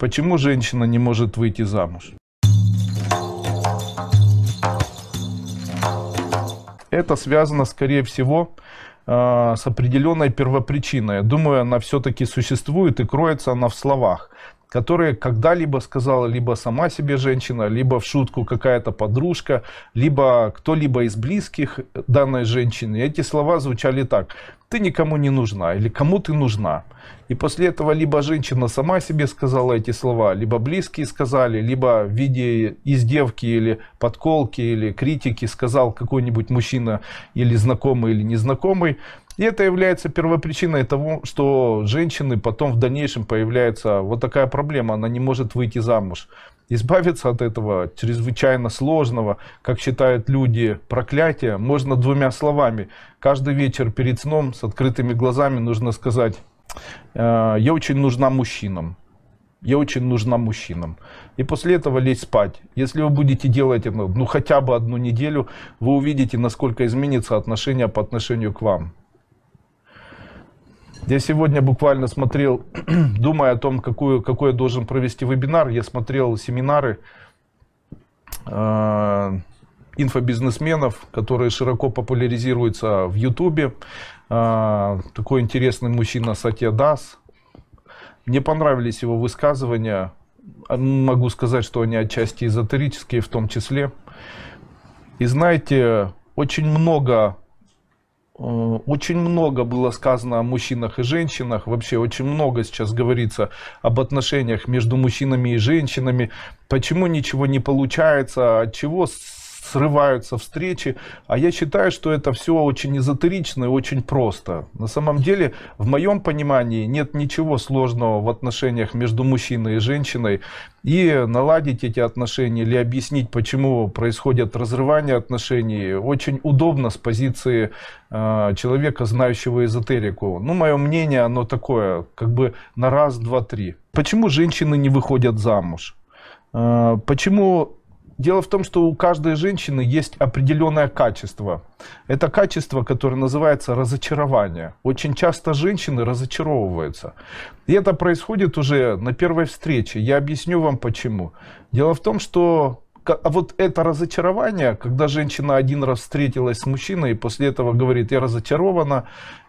Почему женщина не может выйти замуж? Это связано, скорее всего, а, с определенной первопричиной. думаю, она все-таки существует и кроется она в словах которая когда-либо сказала либо сама себе женщина, либо в шутку какая-то подружка, либо кто-либо из близких данной женщины. И эти слова звучали так. Ты никому не нужна или кому ты нужна. И после этого либо женщина сама себе сказала эти слова, либо близкие сказали, либо в виде издевки или подколки или критики сказал какой-нибудь мужчина или знакомый или незнакомый. И это является первопричиной того, что женщины потом в дальнейшем появляется вот такая проблема, она не может выйти замуж. Избавиться от этого чрезвычайно сложного, как считают люди, проклятия можно двумя словами. Каждый вечер перед сном с открытыми глазами нужно сказать, «Э, я очень нужна мужчинам. Я очень нужна мужчинам. И после этого лезть спать. Если вы будете делать это ну, хотя бы одну неделю, вы увидите, насколько изменится отношение по отношению к вам. Я сегодня буквально смотрел, думая о том, какую, какой я должен провести вебинар, я смотрел семинары э, инфобизнесменов, которые широко популяризируются в Ютубе. Э, такой интересный мужчина Сатья Дас. Мне понравились его высказывания. А, могу сказать, что они отчасти эзотерические в том числе. И знаете, очень много Э, очень много было сказано о мужчинах и женщинах. Вообще очень много сейчас говорится об отношениях между мужчинами и женщинами. Почему ничего не получается? От чего срываются встречи. А я считаю, что это все очень эзотерично и очень просто. На самом деле, в моем понимании, нет ничего сложного в отношениях между мужчиной и женщиной. И наладить эти отношения или объяснить, почему происходят разрывания отношений, очень удобно с позиции э, человека, знающего эзотерику. Ну, мое мнение, оно такое, как бы на раз, два, три. Почему женщины не выходят замуж? Э, почему Дело в том, что у каждой женщины есть определенное качество. Это качество, которое называется разочарование. Очень часто женщины разочаровываются. И это происходит уже на первой встрече. Я объясню вам почему. Дело в том, что а вот это разочарование, когда женщина один раз встретилась с мужчиной и после этого говорит, я разочарована,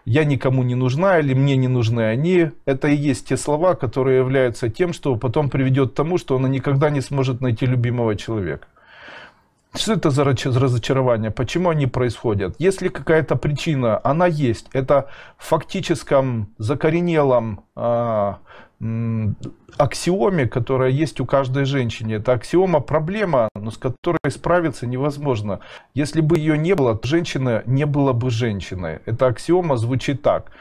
я никому не нужна или мне не нужны они, это и есть те слова, которые являются тем, что потом приведет к тому, что она никогда не сможет найти любимого человека. Что это за разочарование? Почему они происходят? Если какая-то причина, она есть. Это в фактическом закоренелом э, аксиоме, которая есть у каждой женщины. Это аксиома проблема, но с которой справиться невозможно. Если бы ее не было, то женщина не была бы женщиной. Эта аксиома звучит так.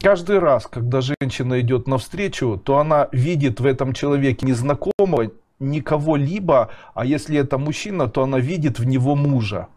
Каждый раз, когда женщина идет навстречу, то она видит в этом человеке незнакомого, никого либо а если это мужчина, то она видит в него мужа.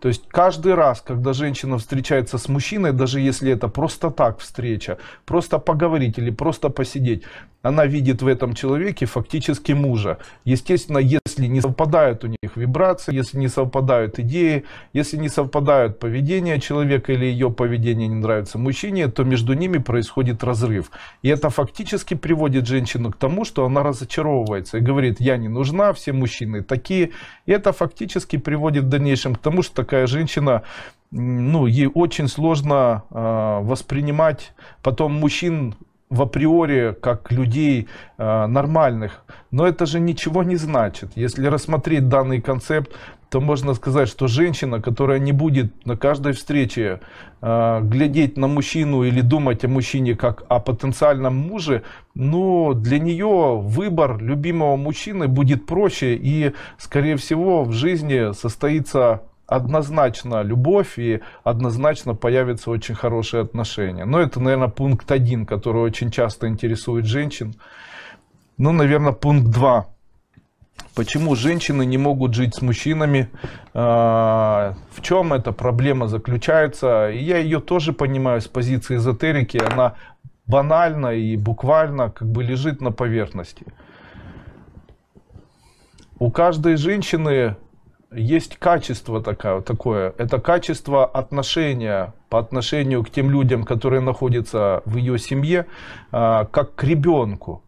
То есть каждый раз, когда женщина встречается с мужчиной, даже если это просто так встреча, просто поговорить или просто посидеть, она видит в этом человеке фактически мужа. Естественно, если не совпадают у них вибрации, если не совпадают идеи, если не совпадают поведение человека или ее поведение не нравится мужчине, то между ними происходит разрыв. И это фактически приводит женщину к тому, что она разочаровывается и говорит, я не нужна, все мужчины такие. И это фактически приводит в дальнейшем к тому, что такая женщина ну, ей очень сложно э, воспринимать потом мужчин в априори как людей э, нормальных. Но это же ничего не значит. Если рассмотреть данный концепт, то можно сказать, что женщина, которая не будет на каждой встрече э, глядеть на мужчину или думать о мужчине как о потенциальном муже, но ну, для нее выбор любимого мужчины будет проще и, скорее всего, в жизни состоится однозначно любовь и однозначно появятся очень хорошие отношения. Но это, наверное, пункт один, который очень часто интересует женщин. Ну, наверное, пункт два. Почему женщины не могут жить с мужчинами? А, в чем эта проблема заключается? И я ее тоже понимаю с позиции эзотерики. Она банально и буквально как бы лежит на поверхности. У каждой женщины есть качество такое, такое. Это качество отношения по отношению к тем людям, которые находятся в ее семье, а, как к ребенку.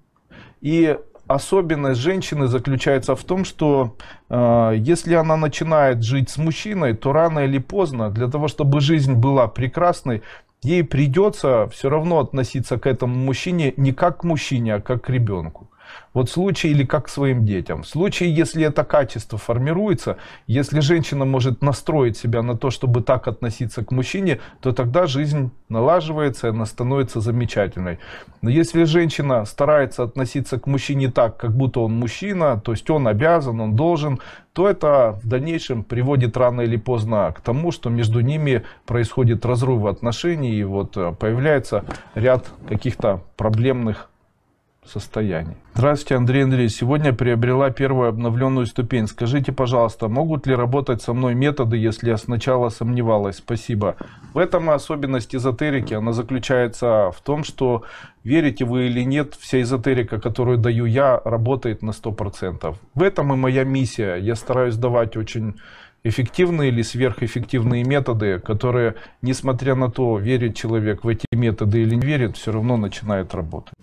И особенность женщины заключается в том, что а, если она начинает жить с мужчиной, то рано или поздно, для того, чтобы жизнь была прекрасной, ей придется все равно относиться к этому мужчине не как к мужчине, а как к ребенку. Вот случай или как к своим детям. В случае, если это качество формируется, если женщина может настроить себя на то, чтобы так относиться к мужчине, то тогда жизнь налаживается, и она становится замечательной. Но если женщина старается относиться к мужчине так, как будто он мужчина, то есть он обязан, он должен, то это в дальнейшем приводит рано или поздно к тому, что между ними происходит разрыв отношений и вот э, появляется ряд каких-то проблемных состоянии. Здравствуйте, Андрей Андреевич. Сегодня приобрела первую обновленную ступень. Скажите, пожалуйста, могут ли работать со мной методы, если я сначала сомневалась? Спасибо. В этом особенность эзотерики. Она заключается в том, что верите вы или нет, вся эзотерика, которую даю я, работает на 100%. В этом и моя миссия. Я стараюсь давать очень эффективные или сверхэффективные методы, которые, несмотря на то, верит человек в эти методы или не верит, все равно начинает работать.